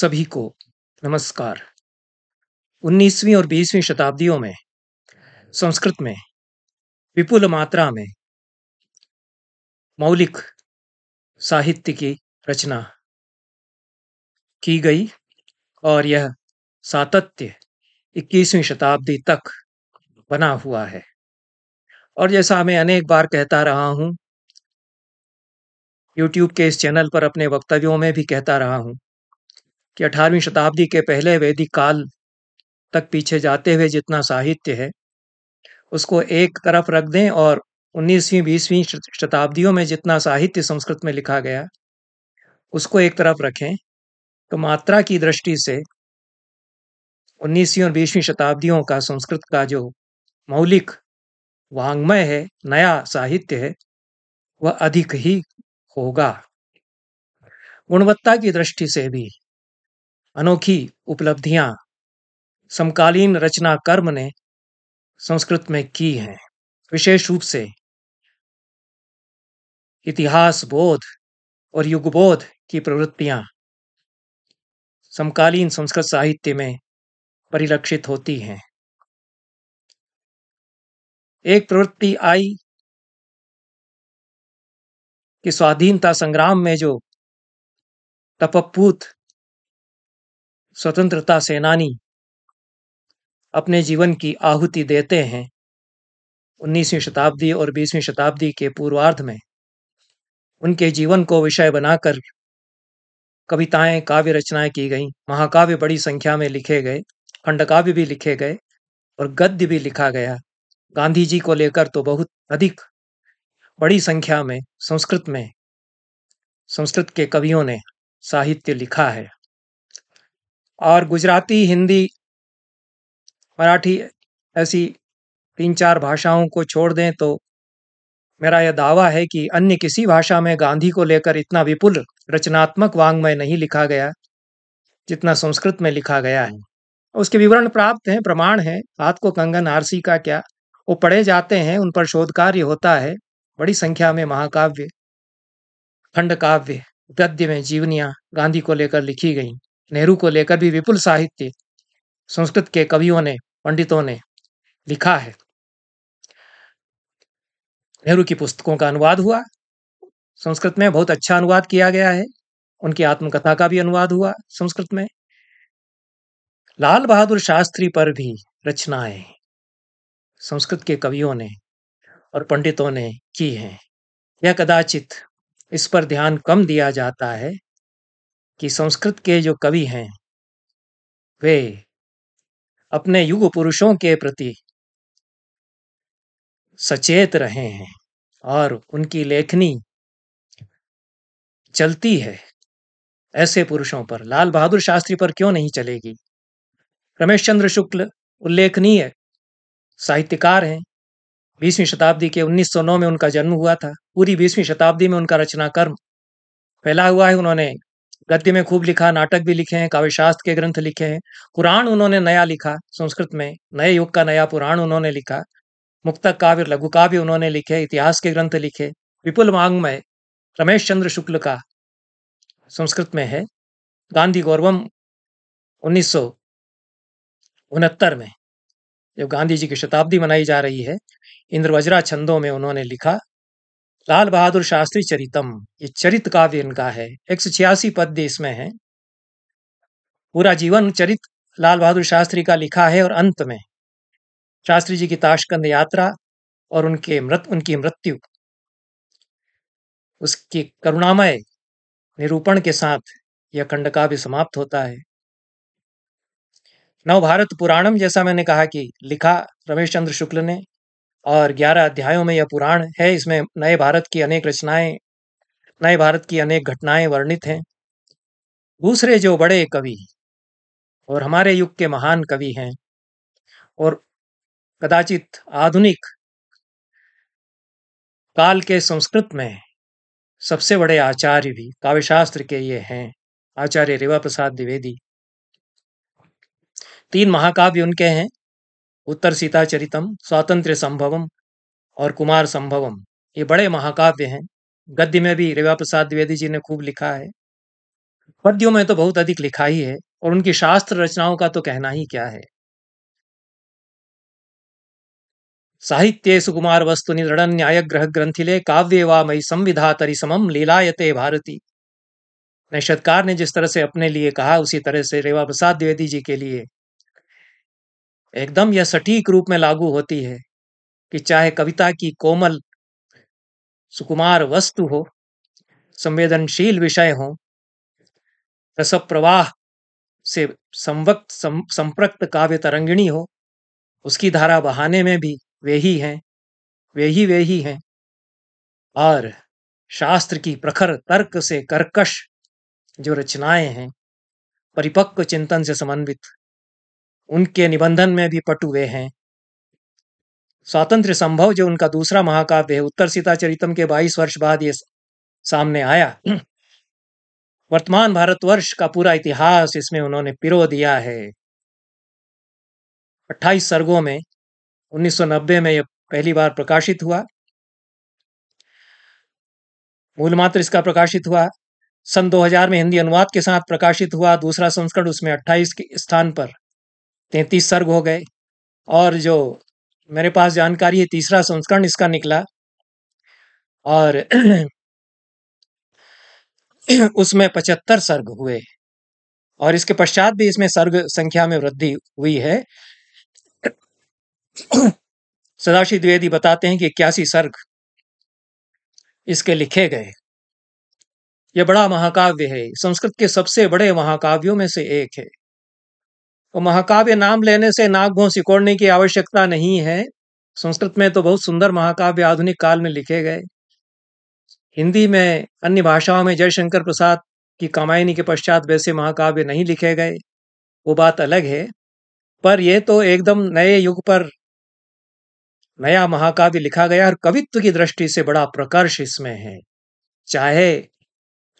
सभी को नमस्कार 19वीं और 20वीं शताब्दियों में संस्कृत में विपुल मात्रा में मौलिक साहित्य की रचना की गई और यह सातत्य 21वीं शताब्दी तक बना हुआ है और जैसा मैं अनेक बार कहता रहा हूं यूट्यूब के इस चैनल पर अपने वक्तव्यों में भी कहता रहा हूँ कि 18वीं शताब्दी के पहले वैदिक काल तक पीछे जाते हुए जितना साहित्य है उसको एक तरफ रख दें और 19वीं 20वीं शताब्दियों में जितना साहित्य संस्कृत में लिखा गया उसको एक तरफ रखें तो मात्रा की दृष्टि से 19वीं और 20वीं शताब्दियों का संस्कृत का जो मौलिक वांग्मय है नया साहित्य है वह अधिक ही होगा गुणवत्ता की दृष्टि से भी अनोखी उपलब्धियां समकालीन रचना कर्म ने संस्कृत में की हैं विशेष रूप से इतिहास बोध और युगबोध की प्रवृत्तियां समकालीन संस्कृत साहित्य में परिलक्षित होती हैं एक प्रवृत्ति आई कि स्वाधीनता संग्राम में जो तपपूत स्वतंत्रता सेनानी अपने जीवन की आहुति देते हैं उन्नीसवीं शताब्दी और बीसवीं शताब्दी के पूर्वार्ध में उनके जीवन को विषय बनाकर कविताएं काव्य रचनाएं की गईं महाकाव्य बड़ी संख्या में लिखे गए खंडकाव्य भी लिखे गए और गद्य भी लिखा गया गांधी जी को लेकर तो बहुत अधिक बड़ी संख्या में संस्कृत में संस्कृत के कवियों ने साहित्य लिखा है और गुजराती हिंदी मराठी ऐसी तीन चार भाषाओं को छोड़ दें तो मेरा यह दावा है कि अन्य किसी भाषा में गांधी को लेकर इतना विपुल रचनात्मक वांग्मय नहीं लिखा गया जितना संस्कृत में लिखा गया है उसके विवरण प्राप्त हैं प्रमाण हैं हाथ को कंगन आरसी का क्या वो पढ़े जाते हैं उन पर शोध कार्य होता है बड़ी संख्या में महाकाव्य खंड काव्य गद्य में जीवनियां गांधी को लेकर लिखी गई नेहरू को लेकर भी विपुल साहित्य संस्कृत के कवियों ने पंडितों ने लिखा है नेहरू की पुस्तकों का अनुवाद हुआ संस्कृत में बहुत अच्छा अनुवाद किया गया है उनकी आत्मकथा का भी अनुवाद हुआ संस्कृत में लाल बहादुर शास्त्री पर भी रचनाएं संस्कृत के कवियों ने और पंडितों ने की हैं यह कदाचित इस पर ध्यान कम दिया जाता है कि संस्कृत के जो कवि हैं वे अपने युग पुरुषों के प्रति सचेत रहे हैं और उनकी लेखनी चलती है ऐसे पुरुषों पर लाल बहादुर शास्त्री पर क्यों नहीं चलेगी रमेश चंद्र शुक्ल उल्लेखनीय साहित्यकार हैं बीसवीं शताब्दी के 1909 में उनका जन्म हुआ था पूरी बीसवीं शताब्दी में उनका रचना कर्म फैला हुआ है उन्होंने गद्य में खूब लिखा नाटक भी लिखे हैं काव्यशास्त्र के ग्रंथ लिखे हैं पुराण उन्होंने नया लिखा संस्कृत में नए युग का नया पुराण उन्होंने लिखा मुक्तक काव्य लघु काव्य उन्होंने लिखे इतिहास के ग्रंथ लिखे विपुल मांग में रमेश चंद्र शुक्ल का संस्कृत में है गांधी गौरवम उन्नीस में जब गांधी जी की शताब्दी मनाई जा रही है इंद्र वज्रा छंदों में उन्होंने लिखा लाल बहादुर शास्त्री चरितम ये चरित काव्य इनका है एक सौ छियासी पद्य इसमें है पूरा जीवन चरित लाल बहादुर शास्त्री का लिखा है और अंत में शास्त्री जी की ताशकंद यात्रा और उनके मृत उनकी मृत्यु उसकी करुणामय निरूपण के साथ यह खंड काव्य समाप्त होता है नव भारत पुराणम जैसा मैंने कहा कि लिखा रमेश चंद्र शुक्ल ने और ग्यारह अध्यायों में यह पुराण है इसमें नए भारत की अनेक रचनाएं नए भारत की अनेक घटनाएं वर्णित हैं दूसरे जो बड़े कवि और हमारे युग के महान कवि हैं और कदाचित आधुनिक काल के संस्कृत में सबसे बड़े आचार्य भी काव्यशास्त्र के ये हैं आचार्य रेवा प्रसाद द्विवेदी तीन महाकाव्य उनके हैं उत्तर सीता चरितम स्वातंत्र संभवम और कुमार संभवम ये बड़े महाकाव्य हैं गद्य में भी रेवा प्रसाद द्विवेदी जी ने खूब लिखा है पद्यों में तो बहुत अधिक लिखा ही है और उनकी शास्त्र रचनाओं का तो कहना ही क्या है साहित्य सुकुमार वस्तु निदृढ़ न्याय ग्रह ग्रंथिले काव्य वा मई संविधा तरी समम लीलायते भारती नशतकार ने जिस तरह से अपने लिए कहा उसी तरह से रेवा प्रसाद द्विवेदी जी के लिए एकदम यह सटीक रूप में लागू होती है कि चाहे कविता की कोमल सुकुमार वस्तु हो संवेदनशील विषय हो रस प्रवाह से संवक्त संप्रक्त काव्य तरंगिणी हो उसकी धारा बहाने में भी वे ही हैं वे ही वे ही हैं और शास्त्र की प्रखर तर्क से कर्कश जो रचनाएं हैं परिपक्व चिंतन से समन्वित उनके निबंधन में भी पट हुए हैं स्वातंत्र संभव जो उनका दूसरा महाकाव्य है उत्तर सीता चरितम के 22 वर्ष बाद ये सामने आया वर्तमान भारतवर्ष का पूरा इतिहास इसमें उन्होंने पिरो दिया है 28 सर्गों में 1990 में यह पहली बार प्रकाशित हुआ मूल मात्र इसका प्रकाशित हुआ सन 2000 में हिंदी अनुवाद के साथ प्रकाशित हुआ दूसरा संस्करण उसमें 28 के स्थान पर तैतीस सर्ग हो गए और जो मेरे पास जानकारी है तीसरा संस्करण इसका निकला और उसमें पचहत्तर सर्ग हुए और इसके पश्चात भी इसमें सर्ग संख्या में वृद्धि हुई है सदाशि द्विवेदी बताते हैं कि इक्यासी सर्ग इसके लिखे गए यह बड़ा महाकाव्य है संस्कृत के सबसे बड़े महाकाव्यों में से एक है तो महाकाव्य नाम लेने से नाग घों सिकोड़ने की आवश्यकता नहीं है संस्कृत में तो बहुत सुंदर महाकाव्य आधुनिक काल में लिखे गए हिंदी में अन्य भाषाओं में जयशंकर प्रसाद की कामायनी के पश्चात वैसे महाकाव्य नहीं लिखे गए वो बात अलग है पर यह तो एकदम नए युग पर नया महाकाव्य लिखा गया और कवित्व की दृष्टि से बड़ा प्रकर्ष इसमें है चाहे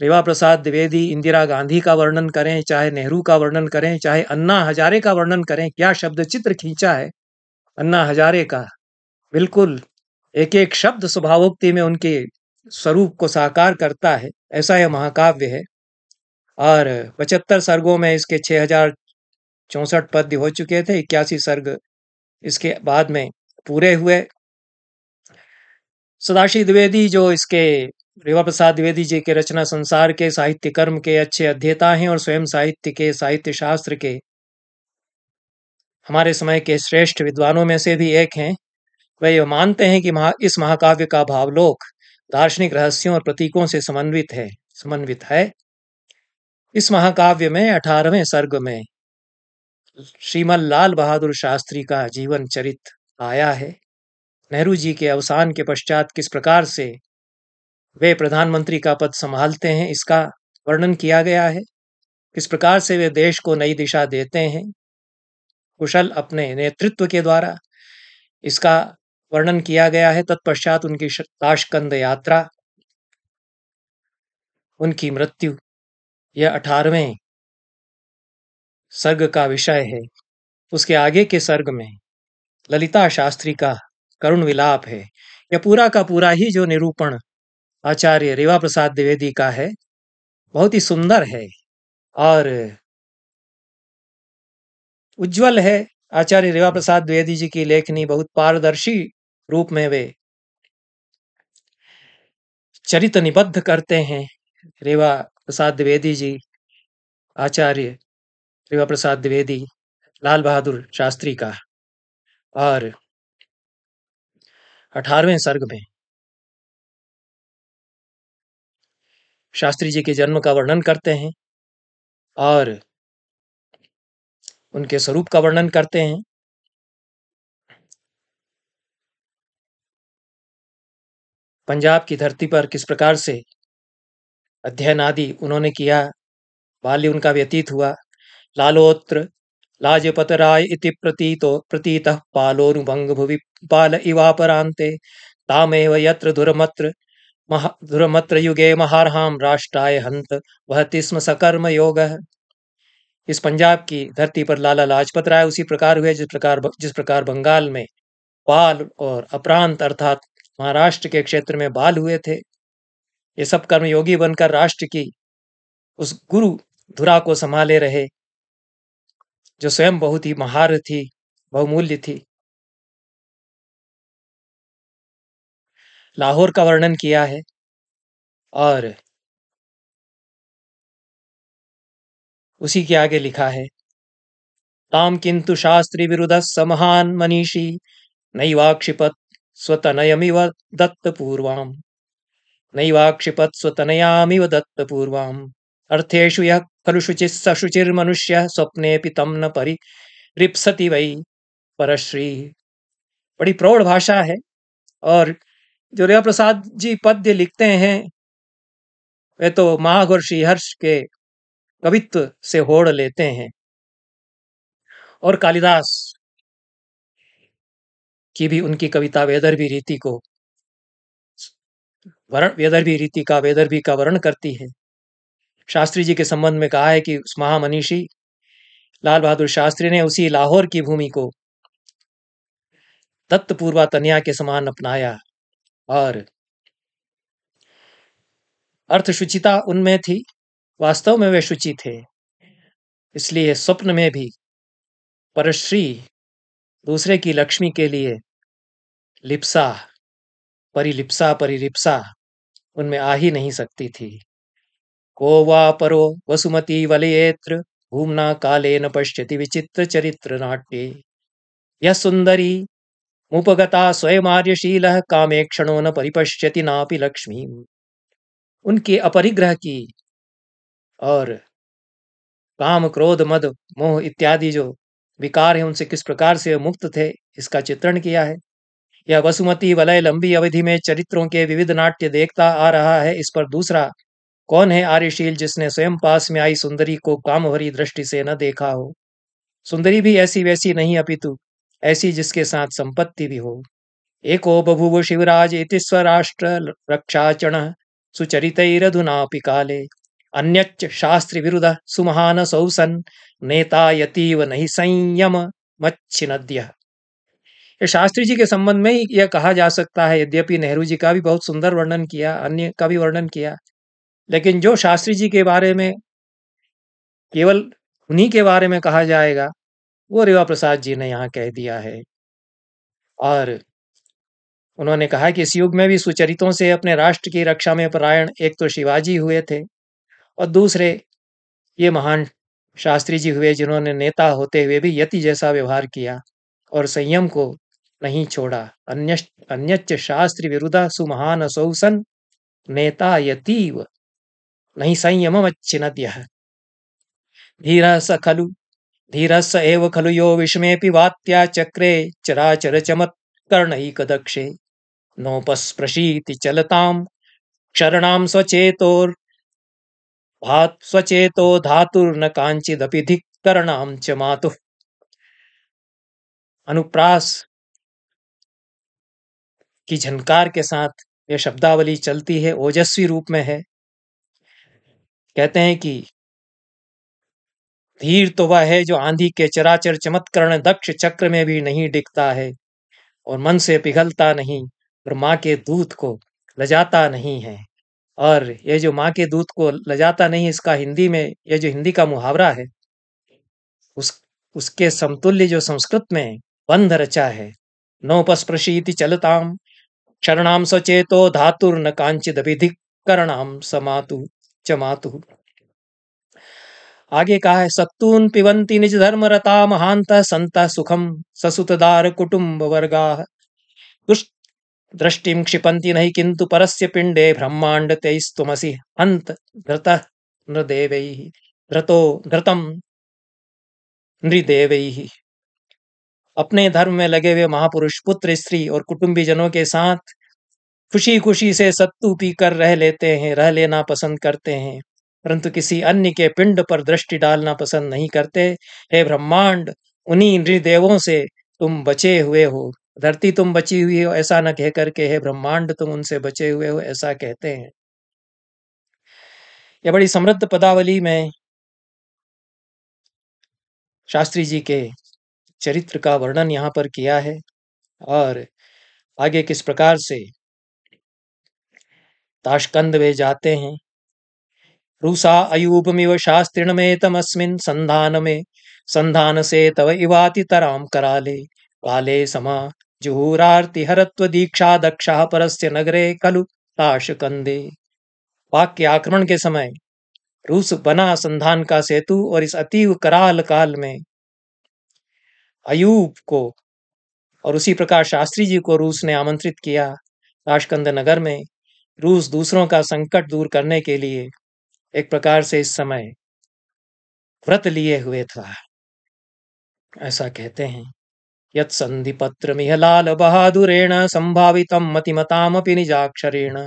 रेवा प्रसाद द्विवेदी इंदिरा गांधी का वर्णन करें चाहे नेहरू का वर्णन करें चाहे अन्ना हजारे का वर्णन करें क्या शब्द चित्र खींचा है अन्ना हजारे का बिल्कुल एक एक शब्द स्वभावोक्ति में उनके स्वरूप को साकार करता है ऐसा यह महाकाव्य है और पचहत्तर सर्गों में इसके छः हजार चौंसठ पद्य हो चुके थे इक्यासी सर्ग इसके बाद में पूरे हुए सदाशी द्विवेदी जो इसके रेवा प्रसाद द्विवेदी जी के रचना संसार के साहित्य कर्म के अच्छे अध्येता हैं और स्वयं साहित्य के साहित्य शास्त्र के हमारे समय के श्रेष्ठ विद्वानों में से भी एक हैं वह यह मानते हैं कि महा, इस महाकाव्य का भावलोक दार्शनिक रहस्यों और प्रतीकों से समन्वित है समन्वित है इस महाकाव्य में अठारहवें सर्ग में श्रीमल लाल बहादुर शास्त्री का जीवन चरित आया है नेहरू जी के अवसान के पश्चात किस प्रकार से वे प्रधानमंत्री का पद संभालते हैं इसका वर्णन किया गया है किस प्रकार से वे देश को नई दिशा देते हैं कुशल अपने नेतृत्व के द्वारा इसका वर्णन किया गया है तत्पश्चात उनकी ताशकंद यात्रा उनकी मृत्यु यह अठारहवें सर्ग का विषय है उसके आगे के सर्ग में ललिता शास्त्री का करुण विलाप है यह पूरा का पूरा ही जो निरूपण आचार्य रेवा प्रसाद द्विवेदी का है बहुत ही सुंदर है और उज्जवल है आचार्य रेवा प्रसाद द्विवेदी जी की लेखनी बहुत पारदर्शी रूप में वे चरित्र निबद्ध करते हैं रेवा प्रसाद द्विवेदी जी आचार्य रेवा प्रसाद द्विवेदी लाल बहादुर शास्त्री का और अठारहवें सर्ग में शास्त्री जी के जन्म का वर्णन करते हैं और उनके स्वरूप का वर्णन करते हैं पंजाब की धरती पर किस प्रकार से अध्ययन आदि उन्होंने किया बाल्य उनका व्यतीत हुआ लालोत्र लाजपत राय इति प्रतीतो प्रतीत पालोनुभंग भुवि पाल इवापरांते तामेव यत्र धुरमत्र महा युगे महारहाम राष्ट्राय हंत वह तिस्म सकर्म योग है इस पंजाब की धरती पर लाला लाजपत राय उसी प्रकार हुए जिस प्रकार जिस प्रकार बंगाल में बाल और अपरांत अर्थात महाराष्ट्र के क्षेत्र में बाल हुए थे ये सब कर्म योगी बनकर राष्ट्र की उस गुरु धुरा को संभाले रहे जो स्वयं बहुत ही महार थी बहुमूल्य थी लाहौर का वर्णन किया है और उसी के आगे लिखा है ताम किंतु शास्त्री विरुद्ध समहान मनीषी नैवाक्षिपत स्वतनयमिव दत्त पूर्वाम नैवाक्षिपत स्वतनयामिव दत्त पूर्वाम अर्थेषु यः खलु शुचिः स शुचिर्मनुष्यः स्वप्ने तम न परि रिप्सति वै परश्री बड़ी प्रौढ़ भाषा है और जो रेवा प्रसाद जी पद्य लिखते हैं वे तो माघ हर्ष के कवित्व से होड़ लेते हैं और कालिदास की भी उनकी कविता वेदर्भी रीति को वर्ण भी रीति का वेदर्भी का वर्ण करती है शास्त्री जी के संबंध में कहा है कि उस महामनीषी लाल बहादुर शास्त्री ने उसी लाहौर की भूमि को दत्तपूर्वा तनिया के समान अपनाया और अर्थ शुचिता उनमें थी वास्तव में वे शुचि थे इसलिए स्वप्न में भी परश्री दूसरे की लक्ष्मी के लिए लिप्सा परिलिप्सा परिलिप्सा उनमें आ ही नहीं सकती थी को वा परो वसुमती वलयेत्र घूमना काले न पश्यति विचित्र चरित्र नाट्य यह सुंदरी मुपगता स्वयं आर्यशील कामे क्षणों न परिपश्यति नापि लक्ष्मी उनके अपरिग्रह की और काम क्रोध मद मोह इत्यादि जो विकार है उनसे किस प्रकार से मुक्त थे इसका चित्रण किया है यह वसुमती वलय लंबी अवधि में चरित्रों के विविध नाट्य देखता आ रहा है इस पर दूसरा कौन है आर्यशील जिसने स्वयं पास में आई सुंदरी को काम भरी दृष्टि से न देखा हो सुंदरी भी ऐसी वैसी नहीं अपितु ऐसी जिसके साथ संपत्ति भी हो एको बभुव शिवराज इति स्वराष्ट्र रक्षाचण सुचरित काले अन्यच्च शास्त्र विरुद सुमहान सौसन नेता यतीव नहीं संयम मच्छिद्य शास्त्री जी के संबंध में ही यह कहा जा सकता है यद्यपि नेहरू जी का भी बहुत सुंदर वर्णन किया अन्य का भी वर्णन किया लेकिन जो शास्त्री जी के बारे में केवल उन्हीं के बारे में कहा जाएगा वो रेवा प्रसाद जी ने यहाँ कह दिया है और उन्होंने कहा कि इस युग में भी सुचरितों से अपने राष्ट्र की रक्षा में परायण एक तो शिवाजी हुए थे और दूसरे ये महान शास्त्री जी हुए जिन्होंने नेता होते हुए भी यति जैसा व्यवहार किया और संयम को नहीं छोड़ा अन्य अन्यच शास्त्र विरुदा सुमहान असौसन नेता यतीव नहीं संयम अच्छिन्न धीरा स खलु धीरस एव खलु यो विषमेऽपि वात्याचक्रे चराचरचमत्कर्णैकदक्षे नोपस्पृशीति चलताम् क्षरणाम् स्वचेतोर् भात् स्वचेतो धातुर्न काञ्चिदपि धिक्करणाम् च मातुः अनुप्रास की झनकार के साथ यह शब्दावली चलती है ओजस्वी रूप में है कहते हैं कि धीर तो वह है जो आंधी के चराचर चमत्करण दक्ष चक्र में भी नहीं डिगता है और मन से पिघलता नहीं और माँ के दूध को लजाता नहीं है और ये जो माँ के दूध को लजाता नहीं इसका हिंदी में ये जो हिंदी का मुहावरा है उस उसके समतुल्य जो संस्कृत में बंध रचा है नोपस्पृशीति चलताम क्षरणाम सचेतो धातुर न कांचित अभिधिकरणाम समातु चमातु आगे कहा है सत्तून पिबंती निज धर्म रता महांत संत सुखम ससुतदार कुटुंब वर्गा दुष्ट दृष्टि क्षिपंती नहीं किंतु परस्य पिंडे ब्रह्मांड तेस्तुमसी हंत धृत नृदेव धृतो धृतम नृदेव अपने धर्म में लगे हुए महापुरुष पुत्र स्त्री और कुटुंबी जनों के साथ खुशी खुशी से सत्तू पीकर रह लेते हैं रह लेना पसंद करते हैं परंतु किसी अन्य के पिंड पर दृष्टि डालना पसंद नहीं करते हे ब्रह्मांड उन्हीं इंद्री देवों से तुम बचे हुए हो धरती तुम बची हुई हो ऐसा न कह करके हे ब्रह्मांड तुम उनसे बचे हुए हो ऐसा कहते हैं यह बड़ी समृद्ध पदावली में शास्त्री जी के चरित्र का वर्णन यहाँ पर किया है और आगे किस प्रकार से ताशकंद वे जाते हैं रूसा अयूपमिव शास्त्रिण में तमस्मिन संधान में संधान से तव इवाति तराम कराले काले समा जुहूरार्ति हरत्व दीक्षा दक्षा परस्य नगरे कलु ताश कंदे पाक के आक्रमण के समय रूस बना संधान का सेतु और इस अतीव कराल काल में अयूब को और उसी प्रकार शास्त्री जी को रूस ने आमंत्रित किया राशकंद नगर में रूस दूसरों का संकट दूर करने के लिए एक प्रकार से इस समय व्रत लिए हुए था ऐसा कहते हैं यत संधि पत्र मिह लाल बहादुरेण संभावितम मतिमताम निजाक्षरेण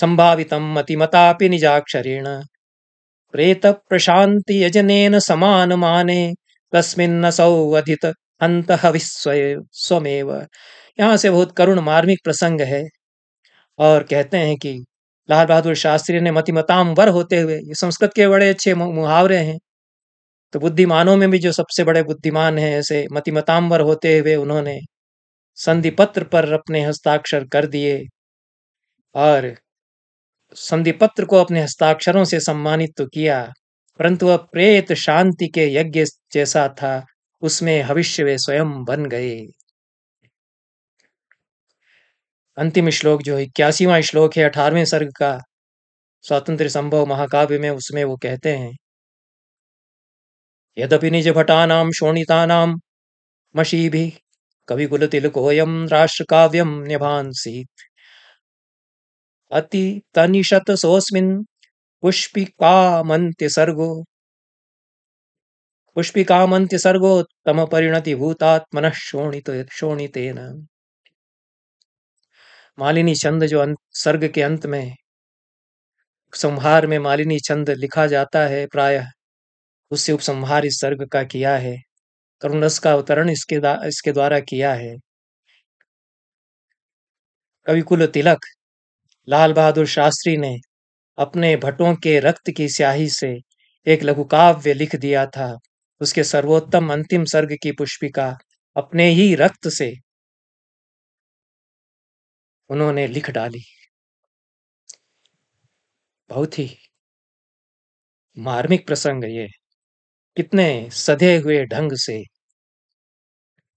संभावितम मतिमता निजाक्षरेण प्रेत प्रशांति यजनेन समान माने सौ अधित अंत स्वमेव यहाँ से बहुत करुण मार्मिक प्रसंग है और कहते हैं कि लाल बहादुर शास्त्री ने मतिमताम वर होते हुए ये संस्कृत के बड़े अच्छे मुहावरे हैं तो बुद्धिमानों में भी जो सबसे बड़े बुद्धिमान हैं ऐसे मतिमताम्बर होते हुए उन्होंने संधि पत्र पर अपने हस्ताक्षर कर दिए और संधि पत्र को अपने हस्ताक्षरों से सम्मानित तो किया परंतु वह प्रेत शांति के यज्ञ जैसा था उसमें हविष्य वे स्वयं बन गए अंतिम श्लोक जो इक्यासीवा श्लोक है अठारहवें सर्ग का स्वातंत्र संभव महाकाव्य में उसमें वो कहते हैं यद्यपि निज शोणिता नाम मशी भी कवि कुल तिलकोयम राष्ट्र काव्यम निभांसी अति तनिषत सोस्मिन पुष्पिकामंत्य सर्गो पुष्पिकामंत्य सर्गो तम परिणति भूतात्मन शोणित शोणितेन मालिनी छंद जो अंत सर्ग के अंत में उपसंहार में मालिनी छंद लिखा जाता है प्राय उससे उपसंहार इस सर्ग का किया है करुण रस का अवतरण इसके इसके द्वारा किया है कवि कुल तिलक लाल बहादुर शास्त्री ने अपने भट्टों के रक्त की स्याही से एक लघुकाव्य लिख दिया था उसके सर्वोत्तम अंतिम सर्ग की पुष्पिका अपने ही रक्त से उन्होंने लिख डाली बहुत ही मार्मिक प्रसंग ये कितने सधे हुए ढंग से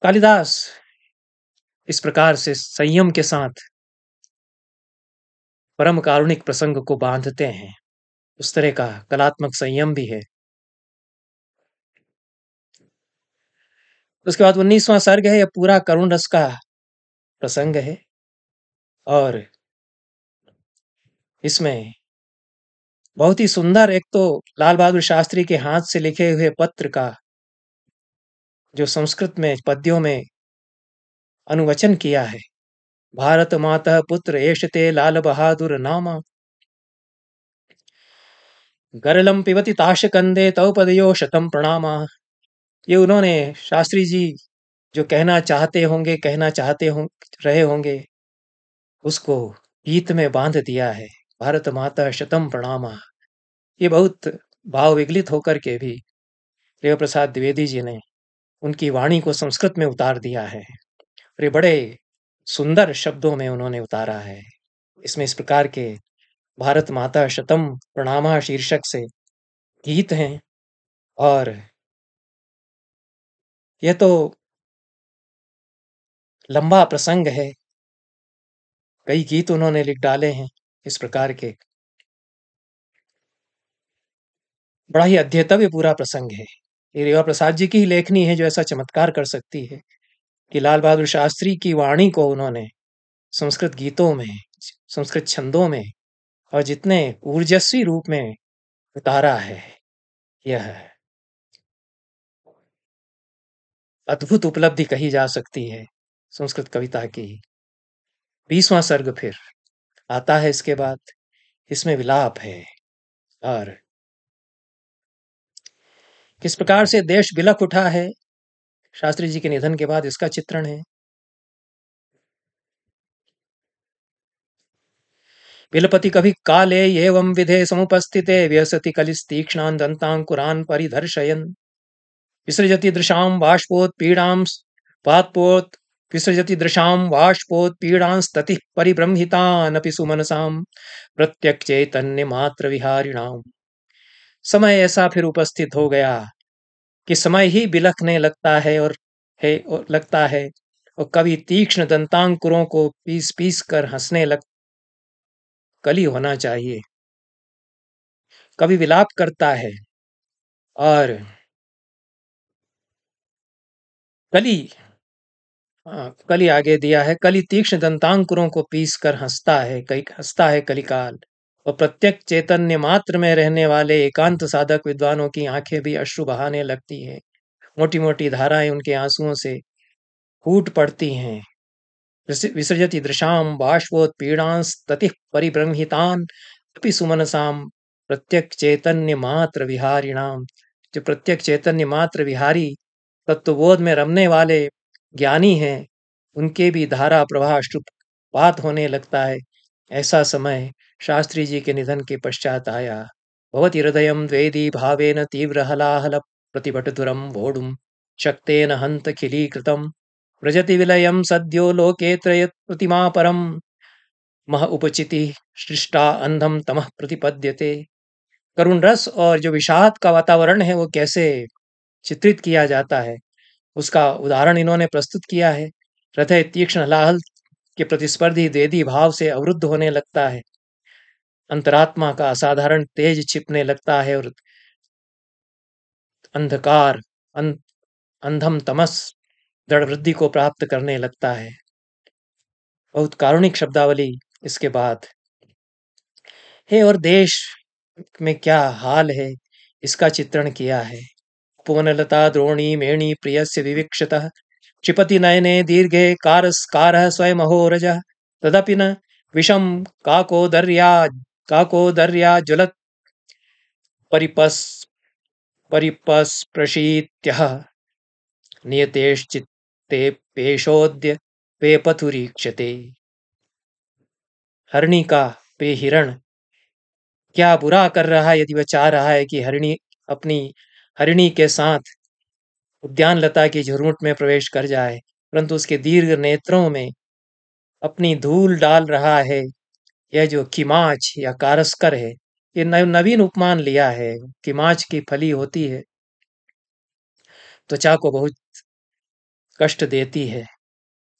कालिदास इस प्रकार से संयम के साथ परम कारुणिक प्रसंग को बांधते हैं उस तरह का कलात्मक संयम भी है उसके बाद उन्नीसवां सर्ग है यह पूरा करुण रस का प्रसंग है और इसमें बहुत ही सुंदर एक तो लाल बहादुर शास्त्री के हाथ से लिखे हुए पत्र का जो संस्कृत में पद्यों में अनुवचन किया है भारत माता पुत्र एशते लाल बहादुर नामा गरलम पिबती ताश कंदे तव पदयो शतम प्रणामा ये उन्होंने शास्त्री जी जो कहना चाहते होंगे कहना चाहते हों रहे होंगे उसको गीत में बांध दिया है भारत माता शतम प्रणाम ये बहुत भाव विगलित होकर के भी देव प्रसाद द्विवेदी जी ने उनकी वाणी को संस्कृत में उतार दिया है और ये बड़े सुंदर शब्दों में उन्होंने उतारा है इसमें इस प्रकार के भारत माता शतम प्रणामा शीर्षक से गीत हैं और यह तो लंबा प्रसंग है कई गीत उन्होंने लिख डाले हैं इस प्रकार के बड़ा ही अध्यतव्य पूरा प्रसंग है ये रेवा प्रसाद जी की ही लेखनी है जो ऐसा चमत्कार कर सकती है कि लाल बहादुर शास्त्री की वाणी को उन्होंने संस्कृत गीतों में संस्कृत छंदों में और जितने ऊर्जस्वी रूप में उतारा है यह अद्भुत उपलब्धि कही जा सकती है संस्कृत कविता की बीसवा सर्ग फिर आता है इसके बाद इसमें विलाप है और किस प्रकार से देश बिलख उठा है शास्त्री जी के निधन के बाद इसका चित्रण है बिलपति कभी काले एवं विधे समुपस्थित व्यसति दंतां कुरान परिधर्शयन विसृजति दृशाम बाष्पोत पीड़ाम पातपोत विसृजति दृशा परिब्रमितान सुमनसा प्रत्यक चैतन्य मात्र प्रत्यक्चैतन्यमात्रविहारिणाम् समय ऐसा फिर उपस्थित हो गया कि समय ही बिलखने लगता है और है और लगता है और कभी तीक्ष्ण दंतांकुरों को पीस पीस कर हंसने लग कली होना चाहिए कभी विलाप करता है और कली हाँ, कली आगे दिया है कली तीक्ष्ण दंतांकुरों को पीस कर हंसता है कई हंसता है कलिकाल और प्रत्येक चैतन्य मात्र में रहने वाले एकांत साधक विद्वानों की आंखें भी अश्रु बहाने लगती है मोटी मोटी धाराएं उनके आंसुओं से फूट पड़ती हैं विसर्जति दृशाम बाष्पोत्पीड़ांस तति अभी अपि सुमनसाम प्रत्येक चैतन्य मात्र विहारिणाम जो प्रत्येक चैतन्य मात्र विहारी तत्वबोध में रमने वाले ज्ञानी हैं उनके भी धारा प्रवाह अश्रुपात होने लगता है ऐसा समय शास्त्री जी के निधन के पश्चात आया भवती हृदय द्वेदी भावेन तीव्र हलाहल प्रतिभटधुरम वोडुम शक्तेन हंत खिलीकृतम व्रजति विलयम सद्यो लोके प्रतिमा परम मह उपचिति सृष्टा अंधम तमह प्रतिपद्यते करुण रस और जो विषाद का वातावरण है वो कैसे चित्रित किया जाता है उसका उदाहरण इन्होंने प्रस्तुत किया है हृदय तीक्ष्ण लाहल के प्रतिस्पर्धी देदी भाव से अवरुद्ध होने लगता है अंतरात्मा का असाधारण तेज छिपने लगता है और अंधकार अं, अंधम तमस दृढ़ वृद्धि को प्राप्त करने लगता है बहुत कारुणिक शब्दावली इसके बाद हे और देश में क्या हाल है इसका चित्रण किया है पुवनलता द्रोणी मेणी प्रियस्य विवीक्षितः क्षिपति नयने दीर्घे कारस्कारः स्वयमहोरजः तदपि न विषम काकोदर्या काकोदर्या ज्वलत् परिपस् परिपस्प्रशीत्यः नियतेश्चित्ते पेशोद्य पेपथुरीक्षते हरणी का पे हिरण क्या बुरा कर रहा है यदि वह चाह रहा है कि हरणी अपनी हरिणी के साथ उद्यान लता की झुरमुट में प्रवेश कर जाए परंतु उसके दीर्घ नेत्रों में अपनी धूल डाल रहा है यह जो किमाच या कारस्कर है ये नवीन उपमान लिया है किमाच की फली होती है त्वचा को बहुत कष्ट देती है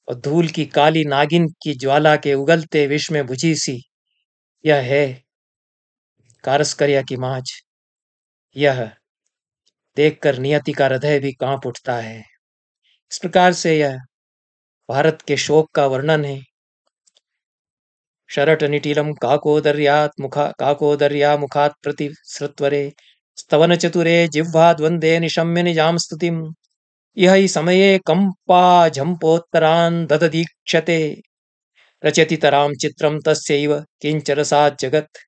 और धूल की काली नागिन की ज्वाला के उगलते विष में बुझी सी यह है कारस्कर या किमाच यह देखकर नियति का हृदय भी कांप उठता है इस प्रकार से यह भारत के शोक का वर्णन है शरट काको दर्यात मुखा काको मुखात प्रति श्रुत्वरे स्तवन चतुरे जिह्वा द्वंदे निशम्य निजाम स्तुति यह ही समय कंपा झंपोत्तरान दीक्षते रचयति तराम चित्रम तस्व किंचरसा जगत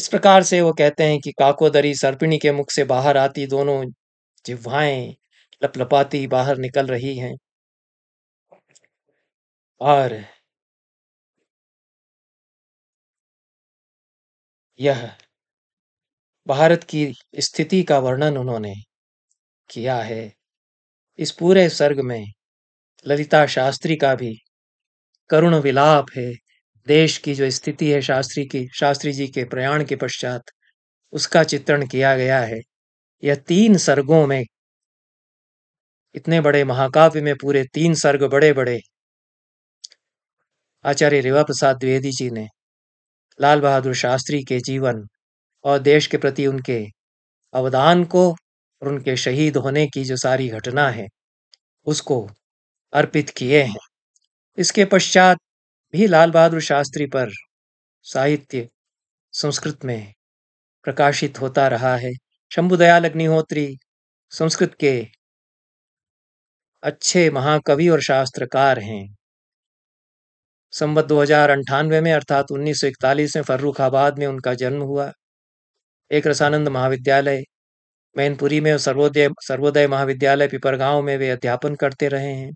इस प्रकार से वो कहते हैं कि काकोदरी सर्पिणी के मुख से बाहर आती दोनों जिह्वाएं लपलपाती बाहर निकल रही हैं और यह भारत की स्थिति का वर्णन उन्होंने किया है इस पूरे सर्ग में ललिता शास्त्री का भी करुण विलाप है देश की जो स्थिति है शास्त्री की शास्त्री जी के प्रयाण के पश्चात उसका चित्रण किया गया है यह तीन सर्गों में इतने बड़े महाकाव्य में पूरे तीन सर्ग बड़े बड़े आचार्य रेवा प्रसाद द्विवेदी जी ने लाल बहादुर शास्त्री के जीवन और देश के प्रति उनके अवदान को और उनके शहीद होने की जो सारी घटना है उसको अर्पित किए हैं इसके पश्चात भी लाल बहादुर शास्त्री पर साहित्य संस्कृत में प्रकाशित होता रहा है शंभुदयाल अग्निहोत्री संस्कृत के अच्छे महाकवि और शास्त्रकार हैं संबत दो हजार अंठानवे में अर्थात 1941 में फर्रुखाबाद में उनका जन्म हुआ एक रसानंद महाविद्यालय मैनपुरी में सर्वोदय सर्वोदय महाविद्यालय पिपरगांव में वे अध्यापन करते रहे हैं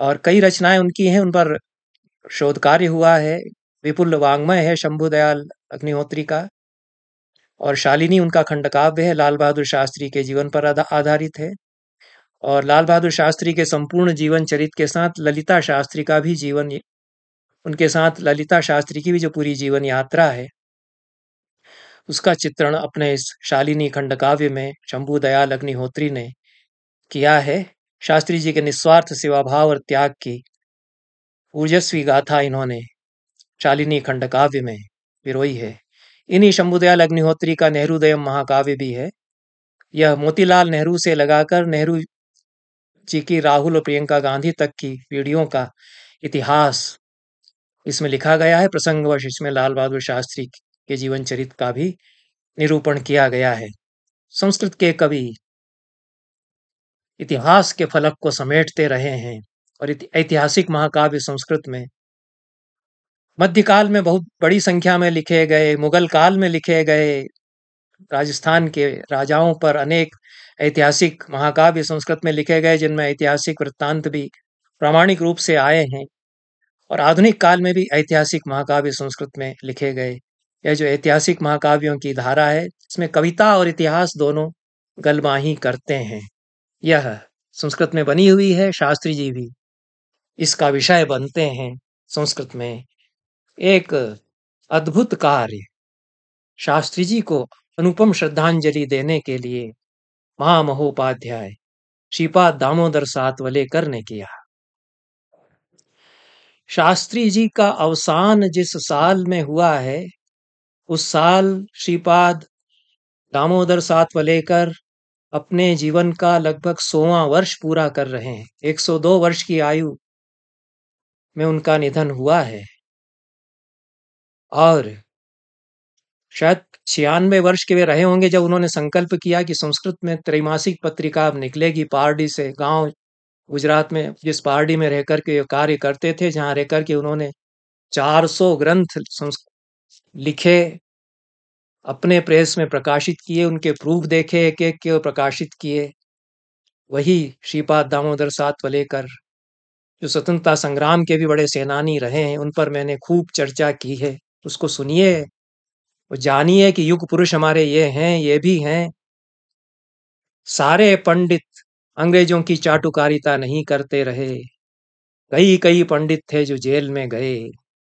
और कई रचनाएं उनकी हैं उन पर शोध कार्य हुआ है विपुल वांग्मय है शंभु दयाल अग्निहोत्री का और शालिनी उनका खंडकाव्य है लाल बहादुर शास्त्री के जीवन पर आधारित है और लाल बहादुर शास्त्री के संपूर्ण जीवन चरित के साथ ललिता शास्त्री का भी जीवन उनके साथ ललिता शास्त्री की भी जो पूरी जीवन यात्रा है उसका चित्रण अपने इस शालिनी खंड काव्य में शंभु दयाल अग्निहोत्री ने किया है शास्त्री जी के निस्वार्थ सेवा भाव और त्याग की ऊर्जस्वी गाथा इन्होंने शालिनी खंड काव्य में विरोही है इन्हीं शंभुदयाल अग्निहोत्री का दयम महाकाव्य भी है यह मोतीलाल नेहरू से लगाकर नेहरू जी की राहुल और प्रियंका गांधी तक की पीढ़ियों का इतिहास इसमें लिखा गया है प्रसंगवश इसमें लाल बहादुर शास्त्री के जीवन चरित्र का भी निरूपण किया गया है संस्कृत के कवि इतिहास के फलक को समेटते रहे हैं और ऐतिहासिक महाकाव्य संस्कृत में मध्यकाल में बहुत बड़ी संख्या में लिखे गए मुगल काल में लिखे गए राजस्थान के राजाओं पर अनेक ऐतिहासिक महाकाव्य संस्कृत में लिखे गए जिनमें ऐतिहासिक वृत्तांत भी प्रामाणिक रूप से आए हैं और आधुनिक काल में भी ऐतिहासिक महाकाव्य संस्कृत में लिखे गए यह जो ऐतिहासिक महाकाव्यों की धारा है इसमें कविता और इतिहास दोनों गलमाही करते हैं यह संस्कृत में बनी हुई है शास्त्री जी भी इसका विषय बनते हैं संस्कृत में एक अद्भुत कार्य शास्त्री जी को अनुपम श्रद्धांजलि देने के लिए महामहोपाध्याय श्रीपाद दामोदर सातवलेकर ने किया शास्त्री जी का अवसान जिस साल में हुआ है उस साल श्रीपाद दामोदर सातवलेकर अपने जीवन का लगभग सोवा वर्ष पूरा कर रहे हैं 102 वर्ष की आयु में उनका निधन हुआ है और शायद छियानवे वर्ष के वे रहे होंगे जब उन्होंने संकल्प किया कि संस्कृत में त्रैमासिक पत्रिका अब निकलेगी पहाड़ी से गांव गुजरात में जिस पहाड़ी में रह करके कार्य करते थे जहां रह करके उन्होंने 400 ग्रंथ लिखे अपने प्रेस में प्रकाशित किए उनके प्रूफ देखे एक एक के प्रकाशित किए वही श्रीपाद दामोदर सात लेकर जो स्वतंत्रता संग्राम के भी बड़े सेनानी रहे हैं उन पर मैंने खूब चर्चा की है उसको सुनिए और जानिए कि युग पुरुष हमारे ये हैं ये भी हैं सारे पंडित अंग्रेजों की चाटुकारिता नहीं करते रहे कई कई पंडित थे जो जेल में गए